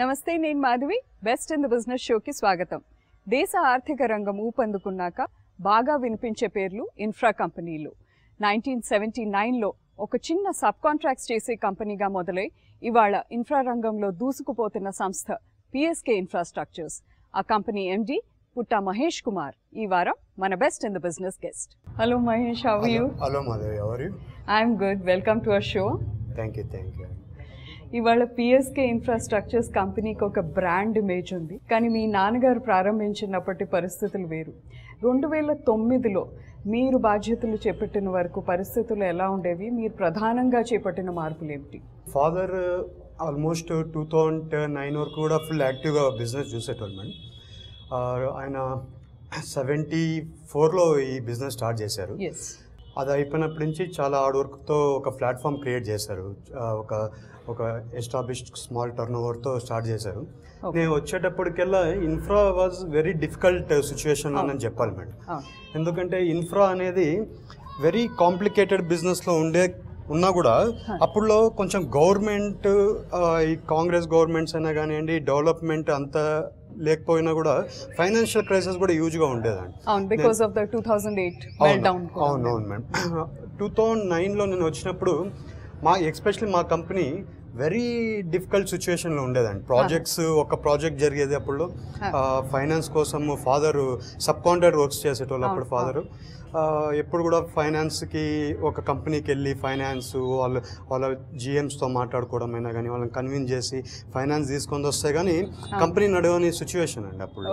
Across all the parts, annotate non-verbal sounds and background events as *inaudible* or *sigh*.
నమస్తే నేను Madhavi best in the business షోకి స్వాగతం దేశ ఆర్థిక రంగం ఊపందుకున్నాక బాగా వినిపించే పేర్లు ఇన్ఫ్రా కంపెనీలు నైన్టీన్ సెవెంటీ నైన్లో ఒక చిన్న సబ్ కాంట్రాక్ట్స్ చేసే కంపెనీగా మొదలై ఇవాళ ఇన్ఫ్రా రంగంలో దూసుకుపోతున్న సంస్థ పిఎస్కే ఇన్ఫ్రాస్ట్రక్చర్స్ ఆ కంపెనీ ఎండి పుట్టా మహేష్ కుమార్ ఈ వారం మన best in the business guest hello Mahesh how you hello Madhavi I'm good welcome to our show thank you thank you ఇవాళ పిఎస్కే ఇన్ఫ్రాస్ట్రక్చర్స్ కంపెనీకి ఒక బ్రాండ్ ఇమేజ్ ఉంది కానీ మీ నాన్నగారు ప్రారంభించినప్పటి పరిస్థితులు వేరు రెండు వేల తొమ్మిదిలో మీరు బాధ్యతలు చేపట్టిన వరకు పరిస్థితులు ఎలా ఉండేవి మీరు ప్రధానంగా చేపట్టిన మార్పులు ఏమిటి father almost two thousand nine వరకు కూడా ఫుల్ యాక్టివ్గా బిజినెస్ చూసేటోళ్ళు మేడం ఆయన సెవెంటీ ఫోర్లో ఈ బిజినెస్ స్టార్ట్ చేశారు అది అయిపోయినప్పటి నుంచి చాలా హార్డ్ వర్క్తో ఒక ప్లాట్ఫామ్ క్రియేట్ చేశారు ఒక ఒక ఎస్టాబ్లిష్డ్ స్మాల్ టర్న్ ఓవర్తో స్టార్ట్ చేశారు నేను వచ్చేటప్పటికెల్లా infra was very difficult situation అని చెప్పాలి మేడం ఎందుకంటే ఇన్ఫ్రా అనేది వెరీ కాంప్లికేటెడ్ బిజినెస్లో ఉండే ఉన్నా కూడా అప్పుడులో కొంచెం గవర్నమెంట్ ఈ కాంగ్రెస్ గవర్నమెంట్స్ అయినా కానివ్వండి డెవలప్మెంట్ అంతా లేకపోయినా కూడా ఫైనాన్షియల్ క్రైసిస్ కూడా యూజ్గా ఉండేదండి అవును because of the two thousand eight అవును అవును మేడం టూ థౌజండ్ నైన్లో నేను వచ్చినప్పుడు మా ఎస్పెషల్లీ మా కంపెనీ వెరీ డిఫికల్ట్ సిచ్యువేషన్లో ఉండేదండి ప్రాజెక్ట్స్ ఒక ప్రాజెక్ట్ జరిగేది అప్పుడు ఫైనాన్స్ కోసం ఫాదర్ సబ్ కాంట్రాక్ట్ వర్క్స్ చేసేటోళ్ళు అప్పుడు ఫాదరు ఎప్పుడు కూడా ఫైనాన్స్కి ఒక కంపెనీకి వెళ్ళి ఫైనాన్స్ వాళ్ళు వాళ్ళ జిఎమ్స్తో మాట్లాడుకోవడం అయినా కానీ వాళ్ళని కన్విన్స్ చేసి ఫైనాన్స్ తీసుకొని వస్తే కానీ కంపెనీ నడవని సిచ్యువేషన్ అండి అప్పుడు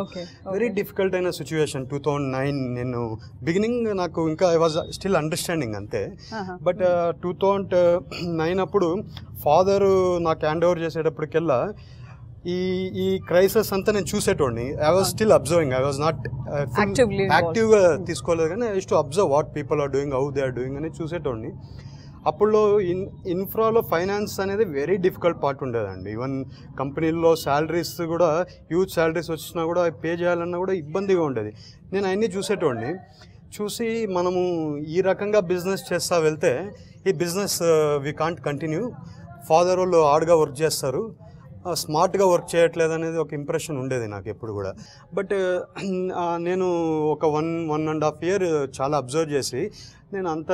వెరీ డిఫికల్ట్ అయిన సిచ్యువేషన్ టూ థౌజండ్ నైన్ నేను బిగినింగ్ నాకు ఇంకా ఐ వాజ్ స్టిల్ అండర్స్టాండింగ్ అంతే బట్ టూ థౌజండ్ నైన్ అప్పుడు ఫాదరు నాకు హ్యాండ్ ఓవర్ చేసేటప్పటికెల్లా ఈ ఈ క్రైసెస్ అంతా నేను చూసేటోడిని I was still observing I was not యాక్టివ్గా తీసుకోలేదు కానీ I to observe what people are doing how they are doing అని చూసేటోడిని అప్పుడులో ఇన్ ఇన్ఫ్రాలో ఫైనాన్స్ అనేది వెరీ డిఫికల్ట్ పార్ట్ ఉండేదండి ఈవెన్ కంపెనీల్లో శాలరీస్ కూడా హ్యూజ్ శాలరీస్ వచ్చినా కూడా పే చేయాలన్నా కూడా ఇబ్బందిగా ఉండేది నేను అవన్నీ చూసేటోడిని చూసి మనము ఈ రకంగా బిజినెస్ చేస్తా వెళ్తే ఈ business we can't continue father వాళ్ళు హార్డ్గా వర్క్ చేస్తారు స్మార్ట్గా వర్క్ చేయట్లేదు అనేది ఒక ఇంప్రెషన్ ఉండేది నాకు ఎప్పుడు కూడా బట్ నేను ఒక one one and half year చాలా అబ్జర్వ్ చేసి నేను అంత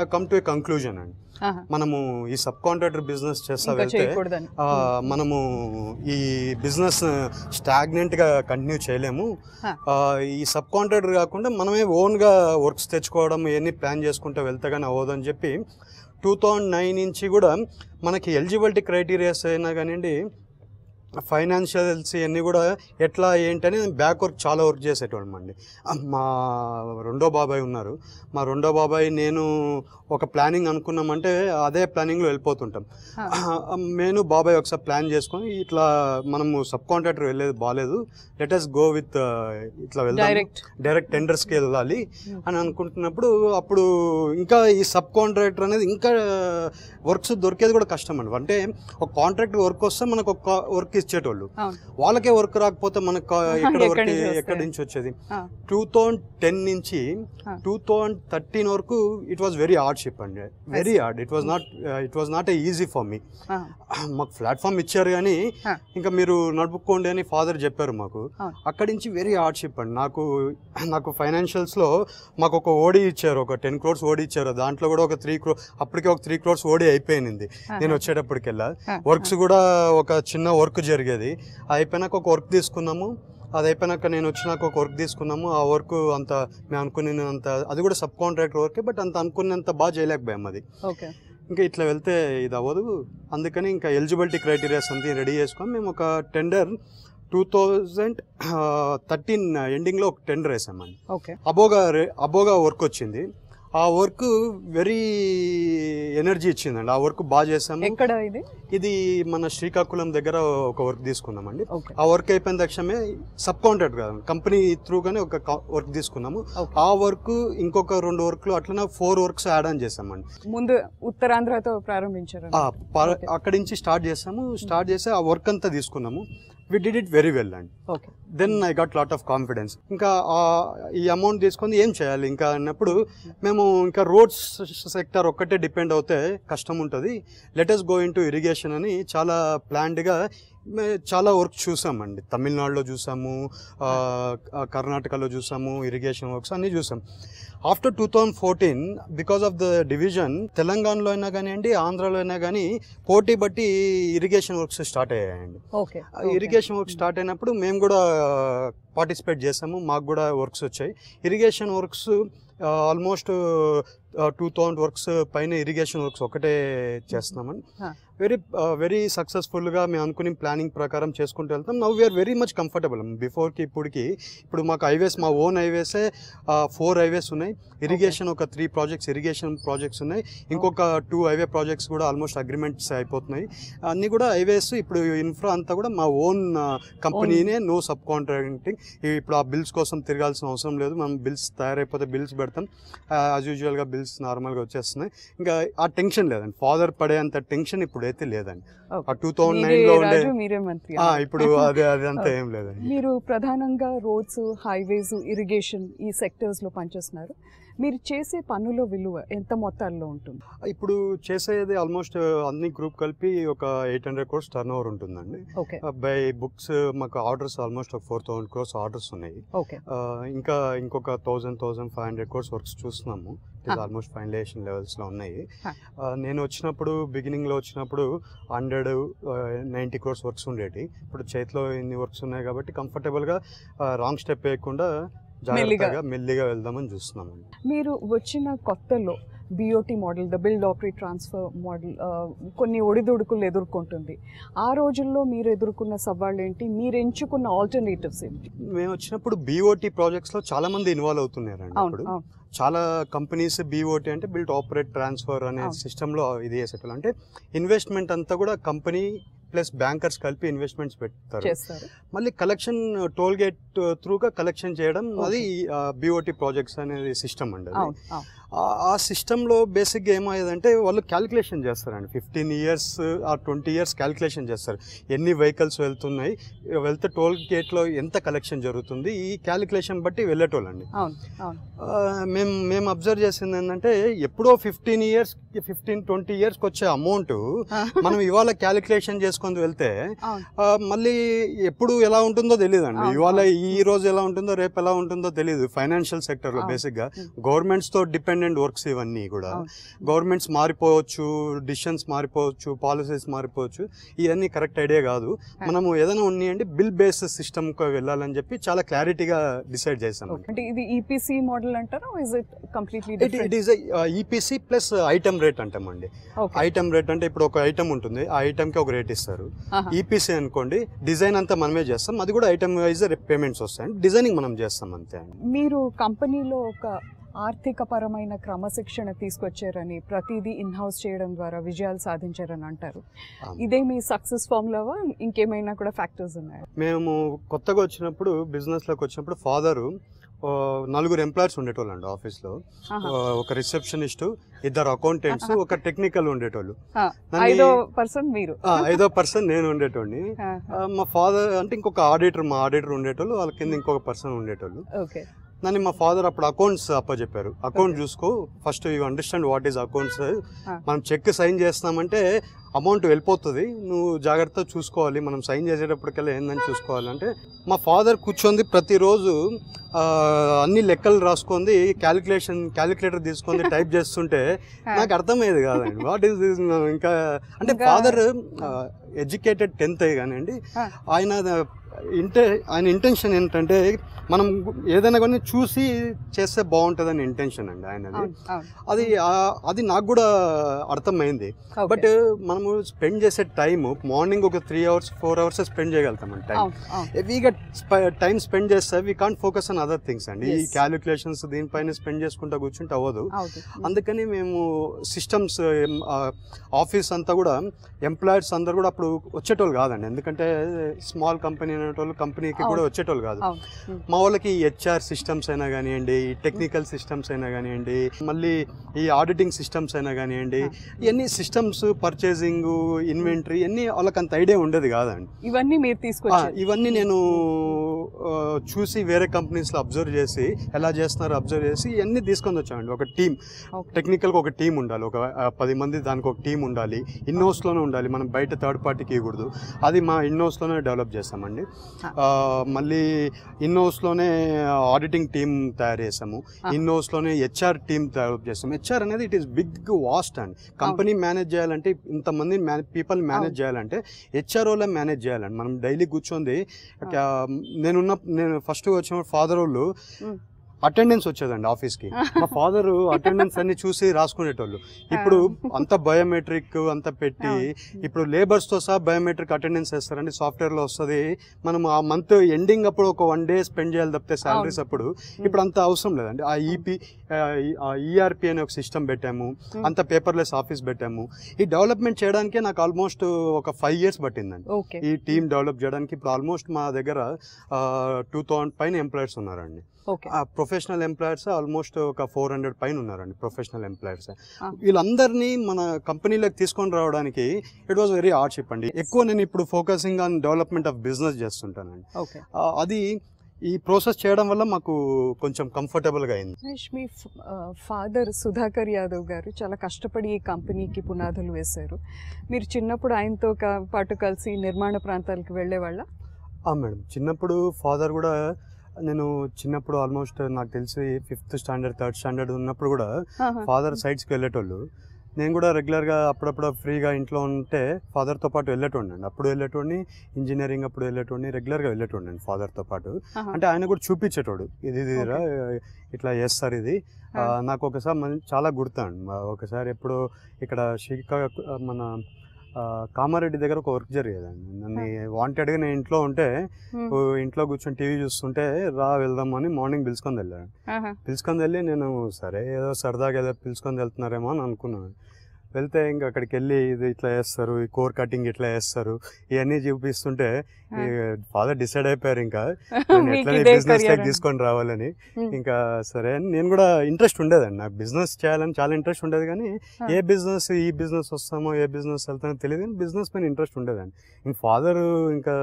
I come to a conclusion అండి మనము ఈ సబ్ కాంట్రాక్టర్ బిజినెస్ చేస్తా వెళ్తే మనము ఈ బిజినెస్ స్టాగ్నెంట్గా కంటిన్యూ చేయలేము ఈ సబ్ కాంట్రాక్టర్ కాకుండా మనమే ఓన్గా వర్క్స్ తెచ్చుకోవడం ఇవన్నీ ప్లాన్ చేసుకుంటే వెళ్తే కానీ అవ్వదని చెప్పి టూ థౌజండ్ నైన్ నుంచి కూడా మనకి ఎలిజిబిలిటీ క్రైటీరియాస్ అయినా కానివ్వండి ఫైనాన్షియల్స్ ఇవన్నీ కూడా ఎట్లా ఏంటని బ్యాక్ వర్క్ చాలా వర్క్ చేసేటోళ్ళం అండి మా రెండో బాబాయ్ ఉన్నారు మా రెండో బాబాయ్ నేను ఒక ప్లానింగ్ అనుకున్నామంటే అదే ప్లానింగ్లో వెళ్ళిపోతుంటాం నేను బాబాయ్ ఒకసారి ప్లాన్ చేసుకొని ఇట్లా మనము సబ్ కాంట్రాక్టర్ వెళ్ళేది బాగాలేదు లెటెస్ట్ గో విత్ ఇట్లా వెళ్దాం డైరెక్ట్ టెండర్స్కి వెళ్ళాలి hmm. అని అనుకుంటున్నప్పుడు అప్పుడు ఇంకా ఈ సబ్ కాంట్రాక్టర్ అనేది ఇంకా వర్క్స్ దొరికేది కూడా కష్టం అండి అంటే ఒక కాంట్రాక్ట్ వర్క్ వస్తే మనకు ఒక వర్క్ ఇచ్చేటోళ్ళు వాళ్ళకే వర్క్ రాకపోతే మనకు *laughs* ఎక్కడ వర్క్ ఎక్కడి నుంచి వచ్చేది టూ థౌజండ్ టెన్ నుంచి టూ థౌజండ్ థర్టీన్ వరకు ఇట్ వాజ్ వెరీ హార్డ్షిప్ అండి very hard it was not it was not a easy for me మాకు ప్లాట్ఫామ్ ఇచ్చారు కానీ ఇంకా మీరు నడుపుకోండి అని ఫాదర్ చెప్పారు మాకు అక్కడి నుంచి వెరీ హార్డ్షిప్ అండి నాకు *clears throat* నాకు ఫైనాన్షియల్స్లో మాకు ఒక ఓడి ఇచ్చారు ఒక టెన్ క్రోర్స్ ఓడి ఇచ్చారు దాంట్లో కూడా ఒక త్రీ క్రో అప్పటికే ఒక త్రీ క్రోర్స్ ఓడి అయిపోయింది నేను వచ్చేటప్పటికెళ్ళా వర్క్స్ కూడా ఒక చిన్న వర్క్ చేసి జరిగేది అయిపోయినాక ఒక వర్క్ తీసుకున్నాము అది అయిపోయినాక నేను వచ్చినాక ఒక వర్క్ తీసుకున్నాము ఆ వర్క్ అంత మేము అంత అది కూడా సబ్ కాంట్రాక్ట్ వర్కే బట్ అంత అనుకున్నంత బాగా చేయలేకపోయాం అది ఓకే ఇంకా ఇట్లా వెళ్తే ఇది అవ్వదు అందుకని ఇంకా ఎలిజిబిలిటీ క్రైటీరియాస్ అంతా రెడీ చేసుకొని మేము ఒక టెండర్ టూ థౌజండ్ థర్టీన్ ఎండింగ్లో ఒక టెండర్ వేసామండి ఓకే అబోగా అబోగా వర్క్ వచ్చింది ఆ వర్క్ వెరీ ఎనర్జీ ఇచ్చిందండి ఆ వర్క్ బాగా చేసాము ఎక్కడ ఇది ఇది మన శ్రీకాకుళం దగ్గర ఒక వర్క్ తీసుకున్నామండి ఆ వర్క్ అయిపోయిన తక్షణమే సబ్ కాంట్రాక్ట్ కాదు కంపెనీ త్రూగానే ఒక వర్క్ తీసుకున్నాము ఆ వర్క్ ఇంకొక రెండు వర్క్లు అట్లనే ఫోర్ వర్క్స్ యాడ్ ఆన్ చేసామండి ముందు ఉత్తరాంధ్రతో ప్రారంభించారు అక్కడి నుంచి స్టార్ట్ చేసాము స్టార్ట్ చేసి ఆ వర్క్ అంతా తీసుకున్నాము we did it very well అండి okay then I got lot of confidence ఇంకా ఈ అమౌంట్ తీసుకొని ఏం చేయాలి ఇంకా అన్నప్పుడు మేము ఇంకా రోడ్స్ సెక్టర్ ఒక్కటే డిపెండ్ అవుతే కష్టం ఉంటుంది latest go into irrigation అని చాలా ప్లాన్డ్గా చాలా వర్క్ చూసామండి తమిళనాడులో చూసాము కర్ణాటకలో చూసాము ఇరిగేషన్ వర్క్స్ అన్నీ చూసాం after two thousand fourteen because of the division తెలంగాణలో అయినా కానివ్వండి ఆంధ్రాలో అయినా కానీ పోటీ బట్టి ఇరిగేషన్ వర్క్స్ స్టార్ట్ అయ్యాయండి ఇరిగేషన్ వర్క్ స్టార్ట్ అయినప్పుడు మేము కూడా పార్టిసిపేట్ చేసాము మాకు కూడా వర్క్స్ వచ్చాయి irrigation works almost two thousand works పైన ఇరిగేషన్ వర్క్స్ ఒకటే చేస్తున్నామని వెరీ వెరీ సక్సెస్ఫుల్గా మేము అనుకుని ప్లానింగ్ ప్రకారం చేసుకుంటూ వెళ్తాం నవ్వు వీఆర్ వెరీ మచ్ కంఫర్టబుల్ బిఫోర్కి ఇప్పటికి ఇప్పుడు మాకు హైవేస్ మా ఓన్ హైవేసే ఫోర్ హైవేస్ ఉన్నాయి ఇరిగేషన్ ఒక త్రీ ప్రాజెక్ట్స్ ఇరిగేషన్ ప్రాజెక్ట్స్ ఉన్నాయి ఇంకొక టూ హైవే ప్రాజెక్ట్స్ కూడా ఆల్మోస్ట్ అగ్రిమెంట్స్ అయిపోతున్నాయి అన్నీ కూడా హైవేస్ ఇప్పుడు ఇన్ఫ్రా అంతా కూడా మా ఓన్ కంపెనీనే నో సబ్ కాంట్రాక్టింగ్ ఇప్పుడు ఆ బిల్స్ కోసం తిరగాల్సిన అవసరం లేదు మనం బిల్స్ తయారైపోతే బిల్స్ పెడతాం యాజ్ యూజువల్గా బిల్స్ బిల్స్ నార్మల్గా వచ్చేస్తున్నాయి ఇంకా ఆ టెన్షన్ లేదండి ఫాదర్ పడేంత టెన్షన్ ఇప్పుడు అయితే లేదండి ఆ టూ థౌజండ్ నైన్ లో ఉండే ఇప్పుడు *laughs* అదే అంత ఏం లేదండి మీరు ప్రధానంగా రోడ్స్ హైవేస్ ఇరిగేషన్ ఈ సెక్టర్స్ లో పనిచేస్తున్నారు మీరు చేసే పనుల విలువ ఎంత మొత్తాల్లో ఉంటుంది ఇప్పుడు చేసేది ఆల్మోస్ట్ అన్ని గ్రూప్ కలిపి ఒక eight hundred crores turn over ఉంటుందండి బై బుక్స్ మాకు ఆర్డర్స్ ఆల్మోస్ట్ ఒక ఫోర్ థౌసండ్ క్రోర్స్ ఆర్డర్స్ ఉన్నాయి ఇంకా ఇంకొక thousand thousand five hundred crores works చూస్తున్నాము ఇట్ ఈస్ ఆల్మోస్ట్ ఫైనలైజేషన్ లెవెల్స్లో ఉన్నాయి ah. Ah, నేను వచ్చినప్పుడు బిగినింగ్లో వచ్చినప్పుడు హండ్రెడ్ నైంటీ క్రోర్స్ వర్క్స్ ఉండేవి ఇప్పుడు చేతిలో ఇన్ని వర్క్స్ ఉన్నాయి కాబట్టి కంఫర్టబుల్గా రాంగ్ స్టెప్ వేయకుండా జాగ్రత్తగా మెల్లిగా వెళ్దామని చూస్తున్నామండి మీరు వచ్చిన కొత్తలో BOT model the build operate transfer model కొన్ని ఒడిదుడుకులు ఎదుర్కొంటుంది ఆ రోజుల్లో మీరు ఎదుర్కొన్న సవాళ్ళు ఏంటి మీరు ఎంచుకున్న ఆల్టర్నేటివ్స్ ఏంటి మేము వచ్చినప్పుడు ప్రాజెక్ట్స్ లో చాలా మంది ఇన్వాల్వ్ అవుతున్నారు చాలా కంపెనీస్ బిఓటి అంటే బిల్ట్ ఆపరేట్ ట్రాన్స్ఫర్ అనే లో ఇది చేసేటప్పుడు అంటే ఇన్వెస్ట్మెంట్ అంతా కూడా కంపెనీ ప్లస్ బ్యాంకర్స్ కలిపి ఇన్వెస్ట్మెంట్స్ పెడతారు మళ్ళీ కలెక్షన్ టోల్ గేట్ త్రూగా కలెక్షన్ చేయడం అది బిఓటి ప్రాజెక్ట్స్ అనేది సిస్టమ్ అండి ఆ సిస్టంలో బేసిక్గా ఏమయ్యేదంటే వాళ్ళు క్యాలిక్యులేషన్ చేస్తారండి ఫిఫ్టీన్ ఇయర్స్ ఆ ట్వంటీ ఇయర్స్ క్యాలిక్యులేషన్ చేస్తారు ఎన్ని వెహికల్స్ వెళ్తున్నాయి వెళ్తే టోల్ గేట్లో ఎంత కలెక్షన్ జరుగుతుంది ఈ క్యాలిక్యులేషన్ బట్టి వెళ్ళేటోళ్ళండి మేము మేము అబ్జర్వ్ చేసింది ఏంటంటే ఎప్పుడో ఫిఫ్టీన్ ఇయర్స్ ఫిఫ్టీన్ ట్వంటీ ఇయర్స్కి వచ్చే అమౌంట్ మనం ఇవాళ క్యాలిక్యులేషన్ చేసుకొని వెళ్తే మళ్ళీ ఎప్పుడు ఎలా ఉంటుందో తెలియదండి ఇవాళ ఈ రోజు ఎలా ఉంటుందో రేపు ఎలా ఉంటుందో తెలియదు ఫైనాన్షియల్ సెక్టర్లో బేసిక్గా గవర్నమెంట్స్తో డిపెండ్ ఇండిపెండెంట్ వర్క్స్ ఇవన్నీ కూడా గవర్నమెంట్స్ మారిపోవచ్చు డిసిషన్స్ మారిపోవచ్చు పాలసీస్ మారిపోవచ్చు ఇవన్నీ కరెక్ట్ ఐడియా కాదు మనము ఏదైనా ఉన్నాయండి బిల్ బేస్ సిస్టమ్ వెళ్ళాలని చెప్పి చాలా క్లారిటీగా డిసైడ్ చేసాం అంటే ఇది ఈపీసీ e మోడల్ అంటారా is it completely it is EPC plus item rate అంటామండి ఐటమ్ రేట్ అంటే ఇప్పుడు ఒక ఐటమ్ ఉంటుంది ఆ ఐటమ్ కి ఒక రేట్ ఇస్తారు ఈపీసీ e అనుకోండి డిజైన్ అంతా మనమే చేస్తాం అది కూడా ఐటమ్ వైజ్ పేమెంట్స్ వస్తాయి డిజైనింగ్ మనం చేస్తాం అంతే మీరు కంపెనీలో ఒక ఆర్థికపరమైన క్రమశిక్షణ తీసుకొచ్చారని ప్రతిదీ ఇన్హౌస్ చేయడం ద్వారా విజయాలు సాధించారని అంటారు ఇదే మీ సక్సెస్ లో ఇంకేమైనా కూడా ఫ్యాక్టర్స్ ఉన్నాయి మేము కొత్తగా వచ్చినప్పుడు బిజినెస్లోకి వచ్చినప్పుడు ఫాదరు నలుగురు ఎంప్లాయర్స్ ఉండేటోళ్ళు అండి ఆఫీస్లో ఒక రిసెప్షనిస్ట్ ఇద్దరు అకౌంటెంట్స్ ఒక టెక్నికల్ ఉండేటోళ్ళు ఐదో పర్సన్ మీరు పర్సన్ నేను ఉండేటోడిని మా ఫాదర్ అంటే ఇంకొక ఆడిటర్ మా ఆడిటర్ ఉండేటోళ్ళు వాళ్ళ కింద ఇంకొక పర్సన్ ఉండేటోళ్ళు నన్ను మా ఫాదర్ అప్పుడు అకౌంట్స్ అప్పచెప్పారు అకౌంట్ చూసుకో first you understand what is accounts మనం చెక్ సైన్ చేస్తామంటే అమౌంట్ వెళ్ళిపోతుంది నువ్వు జాగ్రత్తగా చూసుకోవాలి మనం సైన్ చేసేటప్పటికల్లా ఏందని చూసుకోవాలంటే మా ఫాదర్ కూర్చొంది ప్రతిరోజు అన్ని లెక్కలు రాసుకుంది క్యాలిక్యులేషన్ క్యాలిక్యులేటర్ తీసుకొని టైప్ చేస్తుంటే నాకు అర్థమయ్యేది కాదండి వాట్ ఈస్ దిస్ ఇంకా అంటే ఫాదర్ ఎడ్యుకేటెడ్ టెన్త్ అయ్యి కానివ్వండి ఆయన ఇంటే ఆయన ఇంటెన్షన్ ఏంటంటే మనం ఏదైనా కానీ చూసి చేస్తే బాగుంటుందని ఇంటెన్షన్ అండి ఆయన అది అది నాకు కూడా అర్థమైంది బట్ మనము స్పెండ్ చేసే టైము మార్నింగ్ ఒక three hours four hours spend చేయగలుగుతాం టైం టైం స్పెండ్ చేస్తే we can't focus on other things అండి ఈ క్యాలిక్యులేషన్స్ దీనిపైన స్పెండ్ చేసుకుంటా కూర్చుంటే అవ్వదు అందుకని మేము సిస్టమ్స్ ఆఫీస్ అంతా కూడా ఎంప్లాయర్స్ అందరు కూడా అప్పుడు వచ్చేటోళ్ళు కాదండి ఎందుకంటే స్మాల్ కంపెనీ వాళ్ళు కంపెనీకి కూడా వచ్చేటోళ్ళు కాదు మా వాళ్ళకి హెచ్ఆర్ సిస్టమ్స్ అయినా కానివ్వండి టెక్నికల్ సిస్టమ్స్ అయినా కానివ్వండి మళ్ళీ ఈ ఆడిటింగ్ సిస్టమ్స్ అయినా కానివ్వండి ఇవన్నీ సిస్టమ్స్ పర్చేసింగ్ ఇన్వెంటరీ ఇవన్నీ వాళ్ళకి అంత ఐడియా ఉండేది కాదండి ఇవన్నీ మీరు తీసుకున్నా ఇవన్నీ నేను చూసి వేరే కంపెనీస్లో అబ్జర్వ్ చేసి ఎలా చేస్తున్నారో అబ్జర్వ్ చేసి ఇవన్నీ తీసుకొని వచ్చామండి ఒక టీం టెక్నికల్గా ఒక టీం ఉండాలి ఒక పది మంది దానికి ఒక టీం ఉండాలి లోనే ఉండాలి మనం బయట థర్డ్ పార్టీకి ఇవ్వకూడదు అది మా లోనే డెవలప్ చేస్తామండి మళ్ళీ ఇన్ లోనే ఆడిటింగ్ టీమ్ తయారు చేసాము ఇన్ లోనే హెచ్ఆర్ టీమ్ తయారు చేస్తాము హెచ్ఆర్ అనేది it is big vast and company manage చేయాలంటే ఇంతమంది పీపుల్ మేనేజ్ చేయాలంటే హెచ్ఆర్ వాళ్ళ మేనేజ్ చేయాలండి మనం డైలీ కూర్చోంది నేనున్న నేను ఫస్ట్ వచ్చిన ఫాదర్ వాళ్ళు అటెండెన్స్ వచ్చేదండి ఆఫీస్ కి మా ఫాదర్ అటెండెన్స్ అన్ని చూసి రాసుకునేటోళ్ళు ఇప్పుడు అంత బయోమెట్రిక్ అంత పెట్టి ఇప్పుడు లేబర్స్తో సహా బయోమెట్రిక్ అటెండెన్స్ వేస్తారండి సాఫ్ట్వేర్లో వస్తుంది మనం ఆ మంత్ ఎండింగ్ అప్పుడు ఒక వన్ డే స్పెండ్ చేయాలి తప్పితే సాలరీస్ అప్పుడు ఇప్పుడు అంత అవసరం లేదండి ఆ ఈపీ e ఈఆర్పి e అనే ఒక సిస్టమ్ పెట్టాము అంత పేపర్లెస్ ఆఫీస్ పెట్టాము ఈ డెవలప్మెంట్ చేయడానికే నాకు ఆల్మోస్ట్ ఒక ఫైవ్ ఇయర్స్ పట్టిందండి ఈ టీమ్ డెవలప్ చేయడానికి ఇప్పుడు ఆల్మోస్ట్ మా దగ్గర టూ థౌసండ్ పైన ఎంప్లాయర్స్ ఉన్నారండి ప్రొఫెషనల్ ఎంప్లాయర్స్ ఆల్మోస్ట్ ఒక ఫోర్ హండ్రెడ్ పైన ఉన్నారండి ప్రొఫెషనల్ ఎంప్లాయర్స్ వీళ్ళందరినీ మన కంపెనీలోకి తీసుకొని రావడానికి ఇట్ వాజ్ వెరీ హార్డ్షిప్ అండి ఎక్కువ నేను ఇప్పుడు focusing on development of business చేస్తుంటానండి అది ఈ ప్రాసెస్ చేయడం వల్ల మాకు కొంచెం కంఫర్టబుల్ గా అయింది మీ ఫాదర్ సుధాకర్ యాదవ్ గారు చాలా కష్టపడి ఈ కంపెనీకి పునాదులు వేశారు మీరు చిన్నప్పుడు ఆయనతో పాటు కలిసి నిర్మాణ ప్రాంతాలకు వెళ్ళేవాళ్ళ మేడం చిన్నప్పుడు ఫాదర్ కూడా నేను చిన్నప్పుడు ఆల్మోస్ట్ నాకు తెలిసి ఫిఫ్త్ స్టాండర్డ్ థర్డ్ స్టాండర్డ్ ఉన్నప్పుడు కూడా ఫాదర్ సైడ్స్కి వెళ్ళేటోళ్ళు నేను కూడా రెగ్యులర్గా అప్పుడప్పుడు ఫ్రీగా ఇంట్లో ఉంటే ఫాదర్తో పాటు వెళ్ళేటోండి అప్పుడు వెళ్ళేటోడిని ఇంజనీరింగ్ అప్పుడు వెళ్ళేటోడిని రెగ్యులర్గా వెళ్ళేటోండి ఫాదర్తో పాటు అంటే ఆయన కూడా చూపించేటోడు ఇది ఇది ఇట్లా చేస్తారు ఇది నాకు ఒకసారి చాలా అండి ఒకసారి ఎప్పుడు ఇక్కడ శ్రీకా మన కామారెడ్డి దగ్గర ఒక వర్క్ జరిగేదండి నన్ను వాంటెడ్గా నేను ఇంట్లో ఉంటే ఇంట్లో కూర్చొని టీవీ చూస్తుంటే రా వెళ్దాం అని మార్నింగ్ పిలుచుకొని వెళ్ళాను పిలుచుకొని వెళ్ళి నేను సరే ఏదో సరదాగా ఏదో పిలుచుకొని వెళ్తున్నారేమో అని అనుకున్నాను వెళ్తే ఇంకా అక్కడికి వెళ్ళి ఇది ఇట్లా వేస్తారు ఈ కోర్ కటింగ్ ఇట్లా వేస్తారు ఇవన్నీ చూపిస్తుంటే ఫాదర్ డిసైడ్ అయిపోయారు ఇంకా *laughs* ఎట్లా బిజినెస్ తీసుకొని రావాలని ఇంకా సరే అని నేను కూడా ఇంట్రెస్ట్ ఉండేదండి నాకు బిజినెస్ చేయాలని చాలా ఇంట్రెస్ట్ ఉండేది కానీ ఏ బిజినెస్ ఈ బిజినెస్ వస్తామో ఏ బిజినెస్ వెళ్తామో తెలియదు కానీ బిజినెస్ పైన ఇంట్రెస్ట్ ఉండేదండి ఇంక ఫాదర్ ఇంకా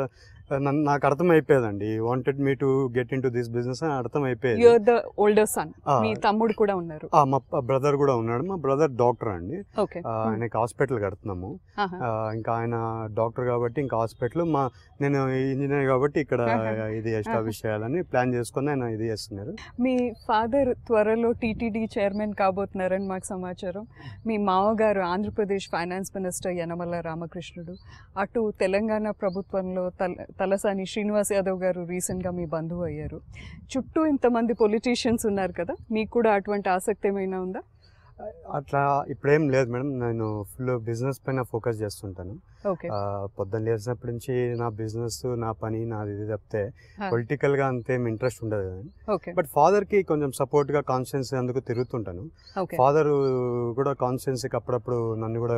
నాకు అర్థం అయిపోయేదండి wanted me to get into this business అని అర్థం అయిపోయేది ద ఓల్డర్ సన్ మీ తమ్ముడు కూడా ఉన్నారు మా బ్రదర్ కూడా ఉన్నాడు మా బ్రదర్ డాక్టర్ అండి hmm. ఆయనకి హాస్పిటల్ కడుతున్నాము ఇంకా ఆయన డాక్టర్ కాబట్టి ఇంకా హాస్పిటల్ మా నేను ఇంజనీర్ కాబట్టి ఇక్కడ ఇది ఎస్టాబ్లిష్ చేయాలని ప్లాన్ చేసుకుని ఆయన ఇది చేస్తున్నారు మీ ఫాదర్ త్వరలో టీటీడీ చైర్మన్ కాబోతున్నారని మాకు సమాచారం మీ మామగారు ఆంధ్రప్రదేశ్ ఫైనాన్స్ మినిస్టర్ యనమల రామకృష్ణుడు అటు తెలంగాణ ప్రభుత్వంలో తల తలసాని శ్రీనివాస్ యాదవ్ గారు రీసెంట్గా మీ బంధువు అయ్యారు చుట్టూ ఇంతమంది పొలిటీషియన్స్ ఉన్నారు కదా మీకు కూడా అటువంటి ఆసక్తి ఏమైనా ఉందా అట్లా ఇప్పుడేం లేదు మేడం నేను ఫుల్ బిజినెస్ పైన ఫోకస్ చేస్తుంటాను పొద్దున్న లేచినప్పటి నుంచి నా బిజినెస్ నా పని నాది ఇది తప్పితే పొలిటికల్ గా అంతేం ఇంట్రెస్ట్ ఉండదు బట్ ఫాదర్ కి కొంచెం సపోర్ట్ గా కాన్స్టెన్సీ అందుకు తిరుగుతుంటాను ఫాదర్ కూడా కి అప్పుడప్పుడు నన్ను కూడా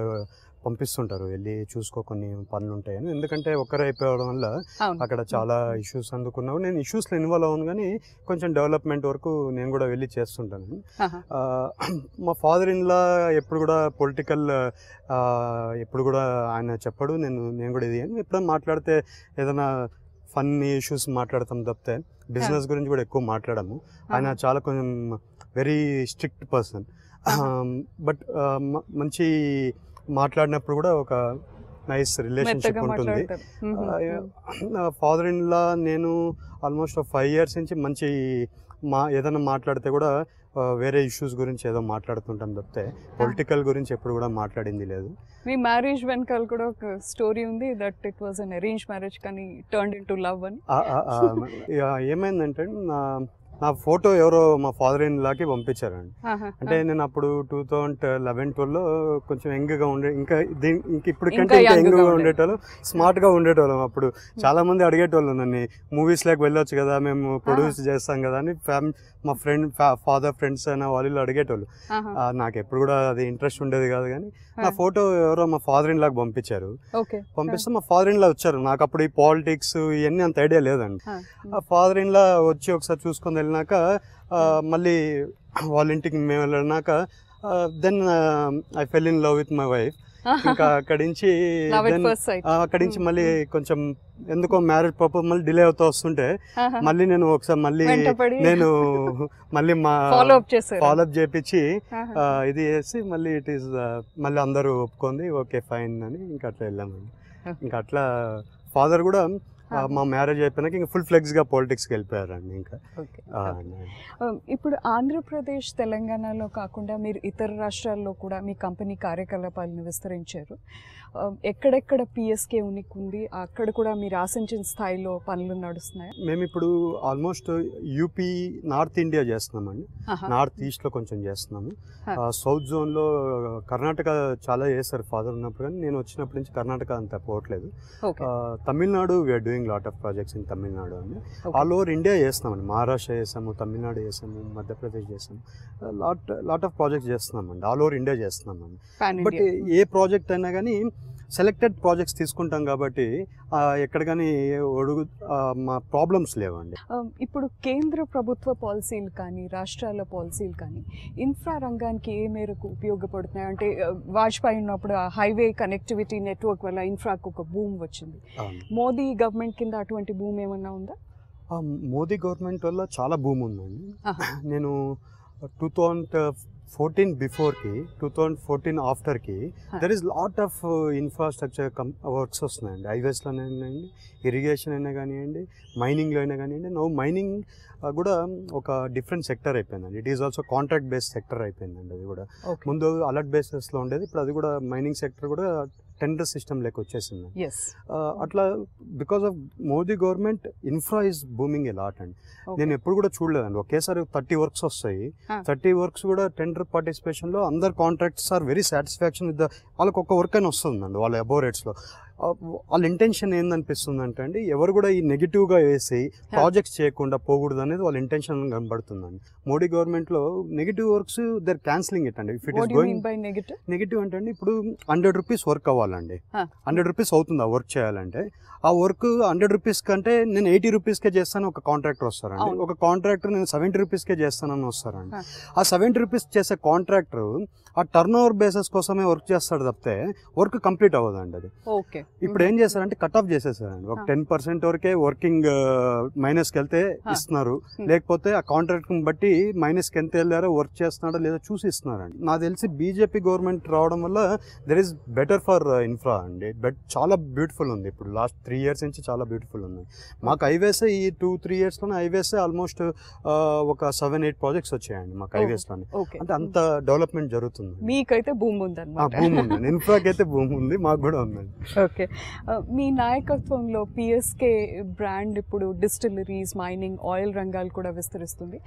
పంపిస్తుంటారు వెళ్ళి చూసుకో కొన్ని పనులు ఉంటాయని ఎందుకంటే ఒక్కరే అయిపోవడం వల్ల అక్కడ చాలా ఇష్యూస్ అందుకున్నావు నేను లో ఇన్వాల్వ్ అవును కానీ కొంచెం డెవలప్మెంట్ వరకు నేను కూడా వెళ్ళి చేస్తుంటాను మా ఫాదర్ ఇన్లా ఎప్పుడు కూడా పొలిటికల్ ఎప్పుడు కూడా ఆయన చెప్పాడు నేను నేను కూడా ఇది ఎప్పుడైనా మాట్లాడితే ఏదైనా ఫన్నీ ఇష్యూస్ మాట్లాడతాం తప్పితే బిజినెస్ గురించి కూడా ఎక్కువ మాట్లాడము ఆయన చాలా కొంచెం వెరీ స్ట్రిక్ట్ పర్సన్ బట్ మంచి మాట్లాడినప్పుడు కూడా ఒక నైస్ రిలేషన్షిప్ ఉంటుంది ఫాదర్ ఇన్ లా నేను ఆల్మోస్ట్ ఫైవ్ ఇయర్స్ నుంచి మంచి మా ఏదైనా మాట్లాడితే కూడా వేరే ఇష్యూస్ గురించి ఏదో మాట్లాడుతుంటాం తప్పితే పొలిటికల్ గురించి ఎప్పుడు కూడా మాట్లాడింది లేదు మీ మ్యారేజ్ వెనకాల కూడా ఒక స్టోరీ ఉంది that it was an arrange marriage కానీ టర్న్ ఇన్ టు లవ్ అని ఏమైందంటే నా ఫోటో ఎవరో మా ఫాదర్ ఇన్ లాకి పంపించారండి అంటే నేను అప్పుడు టూ థౌజండ్ లెవెన్ ట్వెల్వ్ లో కొంచెం యంగ్ గా ఉండే ఇంకా దీని ఇంక ఇప్పుడు కంటే ఇంకా యంగ్ గా ఉండేటోళ్ళు స్మార్ట్ గా ఉండేటోళ్ళం అప్పుడు చాలా మంది అడిగేటోళ్ళు నన్ను మూవీస్ లాగా వెళ్ళొచ్చు కదా మేము ప్రొడ్యూస్ చేస్తాం కదా అని ఫ్యామిలీ మా ఫ్రెండ్ ఫాదర్ ఫ్రెండ్స్ అయిన వాళ్ళు అడిగేటోళ్ళు నాకు ఎప్పుడు కూడా అది ఇంట్రెస్ట్ ఉండేది కాదు కానీ నా ఫోటో ఎవరో మా ఫాదర్ ఇన్ లాగా పంపించారు పంపిస్తే మా ఫాదర్ ఇన్ లా వచ్చారు నాకు అప్పుడు ఈ పాలిటిక్స్ ఇవన్నీ అంత ఐడియా లేదండి ఆ ఫాదర్ ఇన్ లా వచ్చి ఒకసారి చూసుకొని వెళ్ళినాక మళ్ళీ వాళ్ళ ఇంటికి మేము వెళ్ళినాక then I fell in love with my wife ఇంకా *laughs* అక్కడి నుంచి అక్కడి నుంచి hmm. మళ్ళీ కొంచెం ఎందుకో మ్యారేజ్ పాప మళ్ళీ డిలే అవుతూ వస్తుంటే మళ్ళీ నేను ఒకసారి మళ్ళీ నేను మళ్ళీ మా ఫాలోఅప్ చేపించి ఇది చేసి మళ్ళీ ఇట్ ఈస్ మళ్ళీ అందరూ ఒప్పుకుంది ఓకే ఫైన్ అని ఇంకా అట్లా వెళ్ళామండి ఇంకా అట్లా ఫాదర్ కూడా మా మ్యారేజ్ అయిపోయినాక ఇంకా ఫుల్ ఫ్లెక్స్గా పాలిటిక్స్కి వెళ్ళిపోయారండి ఇంకా ఇప్పుడు ఆంధ్రప్రదేశ్ తెలంగాణలో కాకుండా మీరు ఇతర రాష్ట్రాల్లో కూడా మీ కంపెనీ కార్యకలాపాలను విస్తరించారు ఎక్కడెక్కడ పిఎస్కే ఉనికి ఉంది అక్కడ కూడా మీరు ఆశించిన స్థాయిలో పనులు నడుస్తున్నాయి మేము ఇప్పుడు ఆల్మోస్ట్ యూపీ నార్త్ ఇండియా చేస్తున్నామండి నార్త్ ఈస్ట్ లో కొంచెం చేస్తున్నాము సౌత్ జోన్ లో కర్ణాటక చాలా చేశారు ఫాదర్ ఉన్నప్పుడు కానీ నేను వచ్చినప్పటి నుంచి కర్ణాటక అంత పోవట్లేదు Tamil Nadu doing lot of projects in Tamil Nadu అండి ఆల్ ఓవర్ ఇండియా చేస్తున్నామండి మహారాష్ట్ర చేసాము తమిళనాడు చేసాము మధ్యప్రదేశ్ చేసాము లాట్ లాట్ ఆఫ్ ప్రాజెక్ట్స్ చేస్తున్నామండి ఆల్ ఓవర్ ఇండియా చేస్తున్నామండి బట్ ఏ ప్రాజెక్ట్ అయినా కానీ సెలెక్టెడ్ ప్రాజెక్ట్స్ తీసుకుంటాం కాబట్టి ఎక్కడ కానీ ఒడుగు మా ప్రాబ్లమ్స్ లేవండి um, ఇప్పుడు కేంద్ర ప్రభుత్వ పాలసీలు కానీ రాష్ట్రాల పాలసీలు కానీ ఇన్ఫ్రా రంగానికి ఏ మేరకు ఉపయోగపడుతున్నాయి అంటే వాజ్పేయి ఉన్నప్పుడు హైవే కనెక్టివిటీ నెట్వర్క్ వల్ల ఇన్ఫ్రాకు ఒక బూమ్ వచ్చింది మోదీ గవర్నమెంట్ గవర్నమెంట్ కింద అటువంటి భూమి ఏమన్నా ఉందా మోదీ గవర్నమెంట్ వల్ల చాలా భూమి ఉందండి నేను టూ థౌజండ్ ఫోర్టీన్ బిఫోర్కి టూ థౌజండ్ ఫోర్టీన్ ఆఫ్టర్కి there is lot of infrastructure come works వస్తున్నాయండి హైవేస్లో అండి ఇరిగేషన్ అయినా కానివ్వండి మైనింగ్లో అయినా కానివ్వండి నో మైనింగ్ కూడా ఒక డిఫరెంట్ సెక్టర్ అయిపోయిందండి it is also contract based sector అయిపోయిందండి అది కూడా ముందు అలర్ట్ బేసెస్లో ఉండేది ఇప్పుడు అది కూడా మైనింగ్ సెక్టర్ కూడా టెండర్ సిస్టమ్ లెక్క వచ్చేసింది అట్లా because of Modi government infra is booming a lot and నేను ఎప్పుడు కూడా చూడలేదండి ఒకేసారి థర్టీ వర్క్స్ వస్తాయి థర్టీ వర్క్స్ కూడా టెండర్ పార్టిసిపేషన్ లో అందరు contracts are very satisfaction with వాళ్ళకి ఒక వర్క్ అని వస్తుందండి వాళ్ళ అబోవ్ లో వాళ్ళ ఇంటెన్షన్ ఏందనిపిస్తుంది అంటే అండి ఎవరు కూడా ఈ నెగిటివ్గా వేసి ప్రాజెక్ట్స్ చేయకుండా పోకూడదు అనేది వాళ్ళ ఇంటెన్షన్ కనబడుతుందండి మోడీ గవర్నమెంట్లో negative works there cancelling it అండి if it is going negative అంటే అండి ఇప్పుడు హండ్రెడ్ రూపీస్ వర్క్ అవ్వాలండి హండ్రెడ్ రూపీస్ అవుతుంది ఆ వర్క్ చేయాలంటే ఆ వర్క్ హండ్రెడ్ రూపీస్ కంటే నేను ఎయిటీ రూపీస్కే చేస్తాను ఒక కాంట్రాక్టర్ వస్తారండి ఒక కాంట్రాక్టర్ నేను సెవెంటీ రూపీస్కే చేస్తానని వస్తారండి ఆ సెవెంటీ రూపీస్ చేసే కాంట్రాక్టర్ ఆ టర్న్ ఓవర్ బేసెస్ కోసమే వర్క్ చేస్తాడు తప్పితే వర్క్ కంప్లీట్ అవ్వదండి అది ఓకే ఇప్పుడు ఏం చేశారంటే కట్ ఆఫ్ చేసేసారండి ఒక టెన్ పర్సెంట్ వరకే వర్కింగ్ మైనస్కి వెళ్తే ఇస్తున్నారు లేకపోతే ఆ కాంట్రాక్ట్ బట్టి మైనస్కి ఎంత వెళ్ళారో వర్క్ చేస్తున్నాడో లేదో చూసి ఇస్తున్నారండి నాకు తెలిసి బీజేపీ గవర్నమెంట్ రావడం వల్ల there is better for infra అండి బట్ చాలా బ్యూటిఫుల్ ఉంది ఇప్పుడు లాస్ట్ త్రీ ఇయర్స్ నుంచి చాలా బ్యూటిఫుల్ ఉంది మాకు హైవేస్ ఈ టూ త్రీ ఇయర్స్లోనే హైవేస్ ఆల్మోస్ట్ ఒక సెవెన్ ఎయిట్ ప్రాజెక్ట్స్ వచ్చాయండి మాకు హైవేస్లోనే అంటే అంత డెవలప్మెంట్ జరుగుతుంది వస్తుంది మీకైతే భూమి ఉందన్నమాట భూమి ఉంది ఇన్ఫ్రాక్ అయితే భూమి ఉంది మాకు కూడా ఉందండి ఓకే మీ నాయకత్వంలో పిఎస్కే బ్రాండ్ ఇప్పుడు డిస్టిలరీస్ మైనింగ్ ఆయిల్ రంగాలు కూడా విస్తరిస్తుంది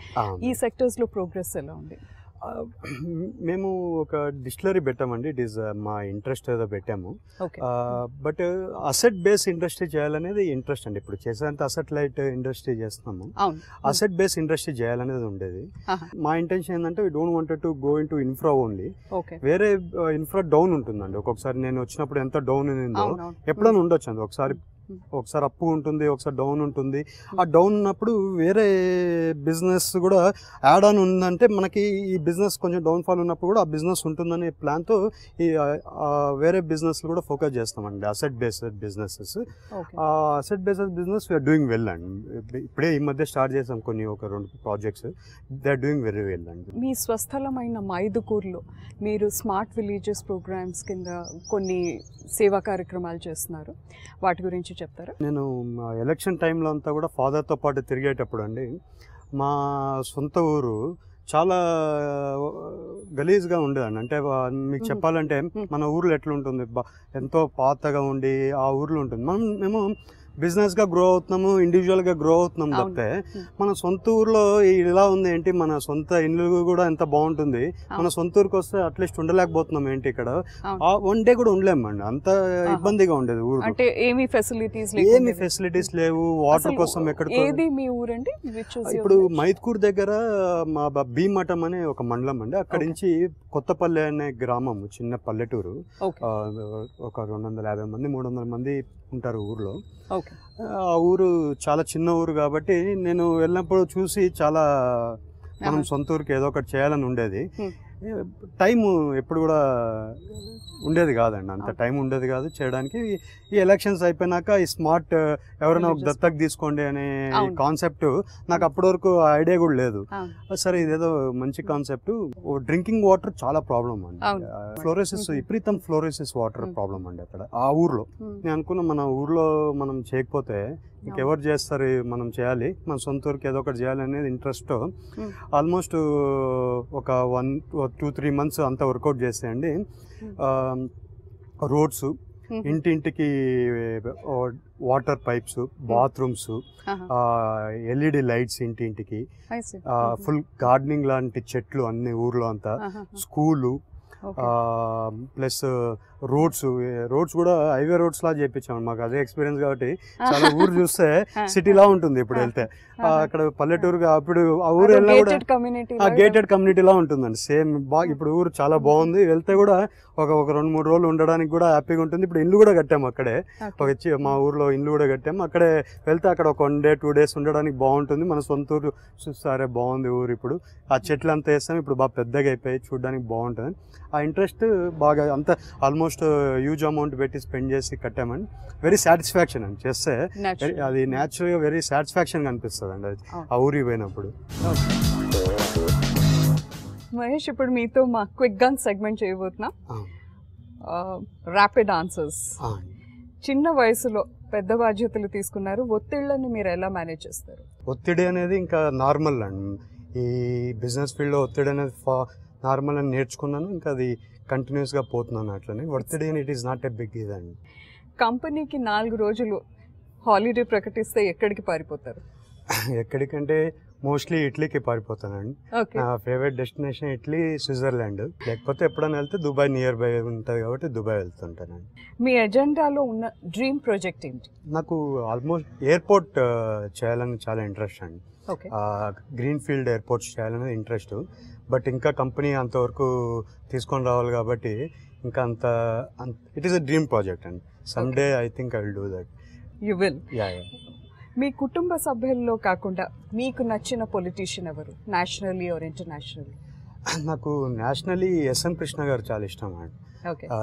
ఈ సెక్టర్స్ లో ప్రోగ్రెస్ ఎలా ఉంది మేము ఒక డిస్టిలరీ పెట్టామండి ఇట్ ఈస్ uh, మా ఇంట్రెస్ట్ ఏదో పెట్టాము బట్ అసెట్ బేస్ ఇండస్ట్రీ చేయాలనేది ఇంట్రెస్ట్ అండి ఇప్పుడు చేసేంత అసెట్ లైట్ ఇండస్ట్రీ చేస్తున్నాము అసెట్ బేస్ ఇండస్ట్రీ చేయాలనేది ఉండేది మా ఇంటెన్షన్ ఏంటంటే don't want to go into infra only వేరే ఇన్ఫ్రా uh, డౌన్ ఉంటుందండి ఒక్కొక్కసారి నేను వచ్చినప్పుడు ఎంత డౌన్ ఉందో ఎప్పుడైనా ఉండొచ్చు అండి ఒకసారి ఒకసారి అప్పు ఉంటుంది ఒకసారి డౌన్ ఉంటుంది ఆ డౌన్ hmm. ఉన్నప్పుడు వేరే బిజినెస్ కూడా యాడ్ ఆన్ ఉందంటే మనకి ఈ బిజినెస్ కొంచెం డౌన్ఫాల్ ఉన్నప్పుడు కూడా ఆ బిజినెస్ ఉంటుందనే ప్లాన్తో ఈ వేరే బిజినెస్లు కూడా ఫోకస్ చేస్తామండి asset based businesses asset based business we are doing well and ఇప్పుడే ఈ మధ్య స్టార్ట్ చేసాం కొన్ని ఒక రెండు projects they are doing very well అండి మీ స్వస్థలమైన మైదుకూరులో మీరు స్మార్ట్ విలేజెస్ ప్రోగ్రామ్స్ కింద కొన్ని సేవా కార్యక్రమాలు చేస్తున్నారు వాటి గురించి గురించి చెప్తారా నేను ఎలక్షన్ టైంలో అంతా కూడా ఫాదర్తో పాటు తిరిగేటప్పుడు అండి మా సొంత ఊరు చాలా గలీజ్గా ఉండేదండి అంటే మీకు చెప్పాలంటే మన ఊర్లో ఎట్లుంటుంది ఎంతో పాతగా ఉండి ఆ ఊర్లో ఉంటుంది మనం మేము బిజినెస్గా గ్రో అవుతున్నాము ఇండివిజువల్గా గ్రో అవుతున్నాం తప్పే మన సొంత ఊర్లో ఇలా ఉంది ఏంటి మన సొంత ఇల్లు కూడా ఎంత బాగుంటుంది మన సొంత ఊరికి వస్తే అట్లీస్ట్ ఉండలేకపోతున్నాం ఏంటి ఇక్కడ వన్ డే కూడా ఉండలేమండి అంత ఇబ్బందిగా ఉండేది ఊరు అంటే ఏమి ఫెసిలిటీస్ ఏమి ఫెసిలిటీస్ లేవు వాటర్ కోసం ఎక్కడ ఇప్పుడు మైత్కూర్ దగ్గర మా భీమఠం అనే ఒక మండలం అండి అక్కడి నుంచి కొత్తపల్లె అనే గ్రామం చిన్న పల్లెటూరు ఒక రెండు వందల యాభై మంది మూడు వందల మంది ఉంటారు ఊర్లో ఆ ఊరు చాలా చిన్న ఊరు కాబట్టి నేను వెళ్ళినప్పుడు చూసి చాలా మనం సొంత ఊరికి ఏదో ఒకటి చేయాలని ఉండేది టైము ఎప్పుడు కూడా ఉండేది కాదండి అంత టైం ఉండేది కాదు చేయడానికి ఈ ఎలక్షన్స్ అయిపోయినాక ఈ స్మార్ట్ ఎవరైనా ఒక దత్తకు తీసుకోండి అనే కాన్సెప్ట్ నాకు అప్పటి వరకు ఐడియా కూడా లేదు సరే ఇదేదో మంచి కాన్సెప్ట్ డ్రింకింగ్ వాటర్ చాలా ప్రాబ్లం అండి ఫ్లోరోసిస్ విపరీతం ఫ్లోరోసిస్ వాటర్ ప్రాబ్లం అండి అక్కడ ఆ ఊర్లో నేను అనుకున్న మన ఊర్లో మనం చేయకపోతే ఇంకెవరు చేస్తారు మనం చేయాలి మన సొంత ఊరికి ఏదో ఒకటి చేయాలి అనేది ఇంట్రెస్ట్ ఆల్మోస్ట్ ఒక వన్ టూ త్రీ మంత్స్ అంతా వర్కౌట్ చేసేయండి రోడ్స్ ఇంటింటికి water pipes bathrooms LED lights ఇంటింటికి ఫుల్ గార్డెనింగ్ లాంటి చెట్లు అన్ని ఊర్లో అంతా స్కూలు ప్లస్ రోడ్స్ రోడ్స్ కూడా హైవే రోడ్స్ లా చేపించాం మాకు అదే ఎక్స్పీరియన్స్ కాబట్టి చాలా ఊరు చూస్తే సిటీలా ఉంటుంది ఇప్పుడు వెళ్తే అక్కడ పల్లెటూరు అప్పుడు ఆ ఊరు వెళ్ళినా కూడా గేటెడ్ కమ్యూనిటీలా ఉంటుందండి సేమ్ బాగా ఇప్పుడు ఊరు చాలా బాగుంది వెళ్తే కూడా ఒక ఒక రెండు మూడు రోజులు ఉండడానికి కూడా హ్యాపీగా ఉంటుంది ఇప్పుడు ఇల్లు కూడా కట్టాము అక్కడే ఒక మా ఊర్లో ఇల్లు కూడా కట్టాము అక్కడే వెళ్తే అక్కడ ఒక వన్ డే టూ డేస్ ఉండడానికి బాగుంటుంది మన సొంత ఊరు చూస్తారే బాగుంది ఊరు ఇప్పుడు ఆ చెట్లు అంతా వేస్తాం ఇప్పుడు బాగా పెద్దగా అయిపోయి చూడడానికి బాగుంటుంది ఆ ఇంట్రెస్ట్ బాగా అంత ఆల్మోస్ట్ హ్యూజ్ అమౌంట్ పెట్టి స్పెండ్ చేసి కట్టామని వెరీ సాటిస్ఫాక్షన్ అండి చేస్తే అది న్యాచురల్గా వెరీ సాటిస్ఫాక్షన్ అనిపిస్తుంది అండి అది ఆ ఊరి పోయినప్పుడు మహేష్ ఇప్పుడు మీతో మా క్విక్ గన్ సెగ్మెంట్ చేయబోతున్నా ర్యాపిడ్ ఆన్సర్స్ చిన్న వయసులో పెద్ద బాధ్యతలు తీసుకున్నారు ఒత్తిళ్ళని మీరు ఎలా మేనేజ్ చేస్తారు ఒత్తిడి అనేది ఇంకా నార్మల్ అండి ఈ బిజినెస్ ఫీల్డ్లో ఒత్తిడి అనేది నార్మల్ అని నేర్చుకున్నాను ఇంకా అది కంటిన్యూస్గా పోతున్నాను అట్లనే worth it is not a big ఇది అండి కంపెనీకి నాలుగు రోజులు హాలిడే ప్రకటిస్తే ఎక్కడికి పారిపోతారు *laughs* ఎక్కడికంటే మోస్ట్లీ ఇటలీకి పారిపోతానండి నా ఫేవరెట్ డెస్టినేషన్ ఇటలీ స్విట్జర్లాండ్ లేకపోతే ఎప్పుడైనా వెళ్తే దుబాయ్ నియర్ బై ఉంటుంది కాబట్టి దుబాయ్ వెళ్తుంటానండి మీ ఎజెండాలో ఉన్న డ్రీమ్ ప్రాజెక్ట్ ఏంటి నాకు ఆల్మోస్ట్ ఎయిర్పోర్ట్ చేయాలని చాలా ఇంట్రెస్ట్ అండి గ్రీన్ ఫీల్డ్ ఎయిర్పోర్ట్స్ చేయాలనేది ఇంట్రెస్ట్ బట్ ఇంకా కంపెనీ అంతవరకు తీసుకొని రావాలి కాబట్టి ఇంకా అంత it is a dream project and some day I think I will do that you will yeah మీ కుటుంబ సభ్యుల్లో కాకుండా మీకు నచ్చిన పొలిటీషియన్ ఎవరు నేషనల్లీ ఆర్ ఇంటర్నేషనల్లీ నాకు నేషనలీ ఎస్ఎన్ కృష్ణ గారు చాలా ఇష్టం అండి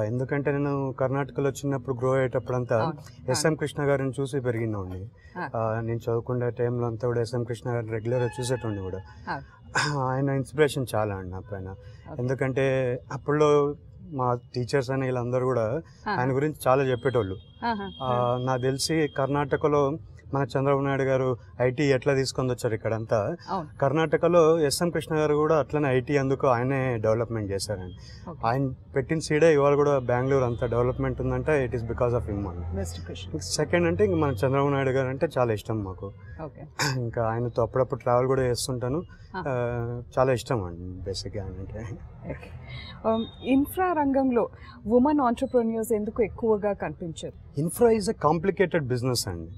ఎందుకంటే నేను కర్ణాటకలో చిన్నప్పుడు గ్రో అయ్యేటప్పుడంతా ఎస్ఎం కృష్ణ గారిని చూసి పెరిగినండి నేను చదువుకునే టైంలో అంతా కూడా ఎస్ఎం కృష్ణ గారిని రెగ్యులర్గా చూసేటండి కూడా ఆయన ఇన్స్పిరేషన్ చాలా అండి నా పైన ఎందుకంటే అప్పుడులో మా టీచర్స్ అని వీళ్ళందరూ కూడా ఆయన గురించి చాలా చెప్పేటోళ్ళు నాకు తెలిసి కర్ణాటకలో మన చంద్రబాబు నాయుడు గారు ఐటీ ఎట్లా తీసుకొని వచ్చారు ఇక్కడంతా కర్ణాటకలో ఎస్ఎం కృష్ణ గారు కూడా అట్లనే ఐటీ అందుకు ఆయనే డెవలప్మెంట్ చేశారండి ఆయన పెట్టిన సీడే ఇవాళ కూడా బెంగళూరు అంత డెవలప్మెంట్ ఉందంటే it is because of him second అంటే ఇంక మన చంద్రబాబు నాయుడు గారు అంటే చాలా ఇష్టం మాకు ఇంకా ఆయనతో అప్పుడప్పుడు ట్రావెల్ కూడా చేస్తుంటాను చాలా ఇష్టం అండి బేసిక్గా అంటే ఇన్ఫ్రా um, రంగంలో ఉమెన్ ఆంటర్ప్రెన్యూర్స్ ఎందుకు ఎక్కువగా కనిపించారు infra is a complicated business అండి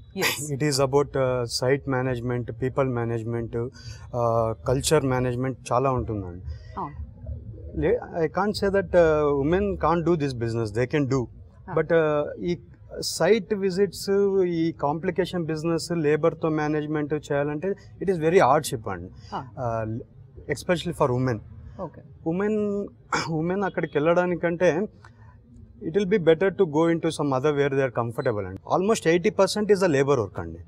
it is about site management people management culture management చాలా ఉంటుందండి I can't say that women can't do this business they can do but ఈ site visits ఈ complication business లేబర్తో management చేయాలంటే it is very hardship అండి especially for women women women అక్కడికి వెళ్ళడానికంటే it will be better to go in to some other where they are comfortable అండి almost eighty percent is a labour work అండి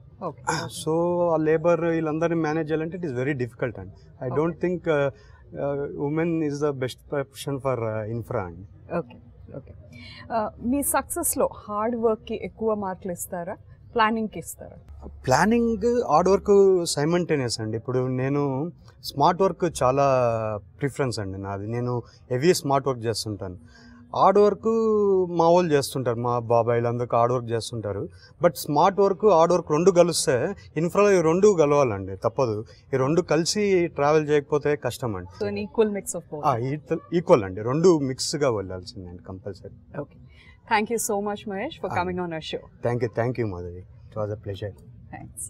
so ఆ labour వీళ్ళందరినీ manage చేయాలంటే it is very difficult అండి I don't think women is the best option for infra అండి okay okay మీ సక్సెస్లో hard వర్క్కి ఎక్కువ మార్కులు ఇస్తారా ప్లానింగ్కి ఇస్తారా ప్లానింగ్ హార్డ్ వర్క్ సైమంటేనియస్ అండి ఇప్పుడు నేను స్మార్ట్ వర్క్ చాలా ప్రిఫరెన్స్ అండి నాది నేను హెవీ స్మార్ట్ వర్క్ చేస్తుంటాను హార్డ్ వర్క్ మా వాళ్ళు చేస్తుంటారు మా బాబాయిలు అందరికి హార్డ్ వర్క్ చేస్తుంటారు but smart work hard work రెండు కలిస్తే ఇన్ఫ్రా ఈ రెండు కలవాలండి తప్పదు ఈ రెండు కలిసి ట్రావెల్ చేయకపోతే కష్టం అండి ఈక్వల్ మిక్స్ ఈక్వల్ అండి రెండు మిక్స్గా వెళ్ళాల్సిందండి compulsory okay thank you so much Mahesh for coming on show thank you thank you Madhavi it was a pleasure thanks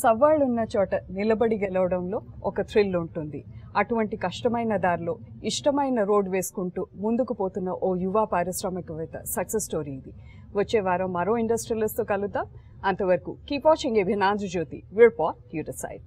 సవ్వాళ్ళు ఉన్న చోట నిలబడి గెలవడంలో ఒక థ్రిల్ ఉంటుంది అటువంటి కష్టమైన దారిలో ఇష్టమైన రోడ్ వేసుకుంటూ ముందుకు పోతున్న ఓ యువ పారిశ్రామికవేత్త సక్సెస్ స్టోరీ ఇది వచ్చే వారం మరో ఇండస్ట్రియలిస్ట్తో కలుద్దాం అంతవరకు కీప్ వాచింగ్ ఏ ఆంధ్రజ్యోతి జ్యోతి పార్ యూ డిసైడ్